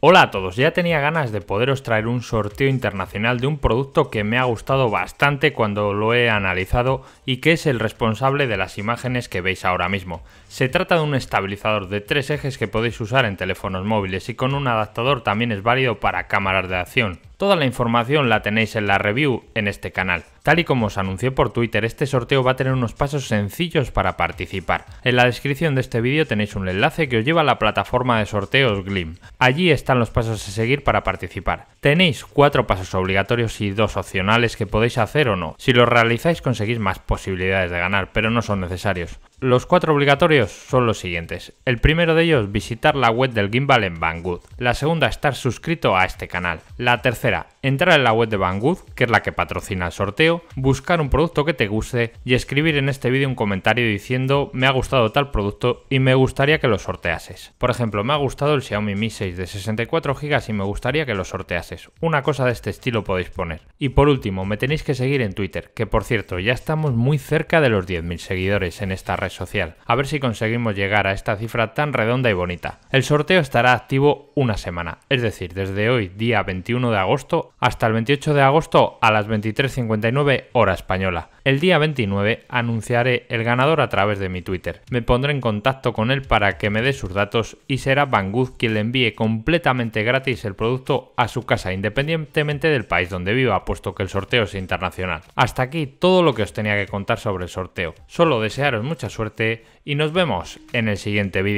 Hola a todos, ya tenía ganas de poderos traer un sorteo internacional de un producto que me ha gustado bastante cuando lo he analizado y que es el responsable de las imágenes que veis ahora mismo. Se trata de un estabilizador de tres ejes que podéis usar en teléfonos móviles y con un adaptador también es válido para cámaras de acción. Toda la información la tenéis en la review en este canal. Tal y como os anuncié por Twitter, este sorteo va a tener unos pasos sencillos para participar. En la descripción de este vídeo tenéis un enlace que os lleva a la plataforma de sorteos Glim. Allí están los pasos a seguir para participar. Tenéis cuatro pasos obligatorios y dos opcionales que podéis hacer o no. Si los realizáis conseguís más posibilidades de ganar, pero no son necesarios. Los cuatro obligatorios son los siguientes. El primero de ellos, visitar la web del Gimbal en Banggood. La segunda, estar suscrito a este canal. La tercera, será entrar en la web de Banggood, que es la que patrocina el sorteo, buscar un producto que te guste y escribir en este vídeo un comentario diciendo me ha gustado tal producto y me gustaría que lo sorteases. Por ejemplo, me ha gustado el Xiaomi Mi 6 de 64 GB y me gustaría que lo sorteases. Una cosa de este estilo podéis poner. Y por último, me tenéis que seguir en Twitter, que por cierto ya estamos muy cerca de los 10.000 seguidores en esta red social. A ver si conseguimos llegar a esta cifra tan redonda y bonita. El sorteo estará activo una semana, es decir, desde hoy, día 21 de agosto, hasta el 28 de agosto a las 23.59 hora española. El día 29 anunciaré el ganador a través de mi Twitter. Me pondré en contacto con él para que me dé sus datos y será Banggood quien le envíe completamente gratis el producto a su casa independientemente del país donde viva, puesto que el sorteo es internacional. Hasta aquí todo lo que os tenía que contar sobre el sorteo. Solo desearos mucha suerte y nos vemos en el siguiente vídeo.